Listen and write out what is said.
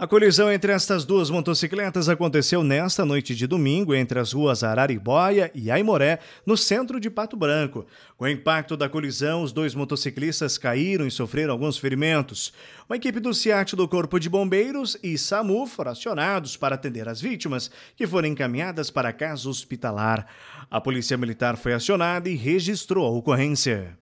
A colisão entre estas duas motocicletas aconteceu nesta noite de domingo entre as ruas Araribóia e Aimoré, no centro de Pato Branco. Com o impacto da colisão, os dois motociclistas caíram e sofreram alguns ferimentos. Uma equipe do CIAT do Corpo de Bombeiros e SAMU foram acionados para atender as vítimas, que foram encaminhadas para a casa hospitalar. A Polícia Militar foi acionada e registrou a ocorrência.